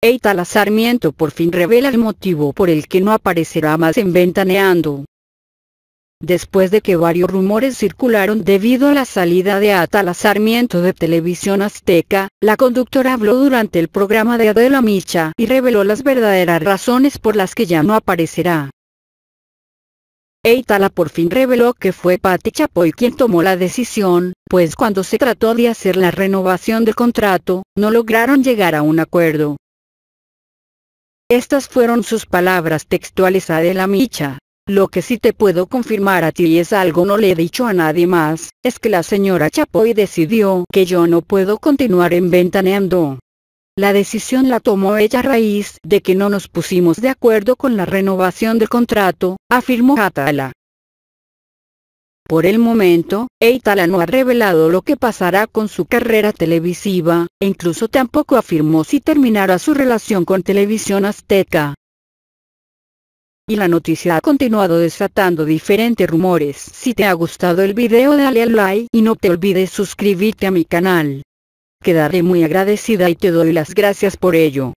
Eitala Sarmiento por fin revela el motivo por el que no aparecerá más en Ventaneando. Después de que varios rumores circularon debido a la salida de Atala Sarmiento de Televisión Azteca, la conductora habló durante el programa de Adela Micha y reveló las verdaderas razones por las que ya no aparecerá. Eitala por fin reveló que fue Patti Chapoy quien tomó la decisión, pues cuando se trató de hacer la renovación del contrato, no lograron llegar a un acuerdo. Estas fueron sus palabras textuales a De la Micha. Lo que sí te puedo confirmar a ti y es algo no le he dicho a nadie más, es que la señora Chapoy decidió que yo no puedo continuar en ventaneando. La decisión la tomó ella a raíz de que no nos pusimos de acuerdo con la renovación del contrato, afirmó Atala. Por el momento, Eitala no ha revelado lo que pasará con su carrera televisiva, e incluso tampoco afirmó si terminará su relación con Televisión Azteca. Y la noticia ha continuado desatando diferentes rumores. Si te ha gustado el video dale al like y no te olvides suscribirte a mi canal. Quedaré muy agradecida y te doy las gracias por ello.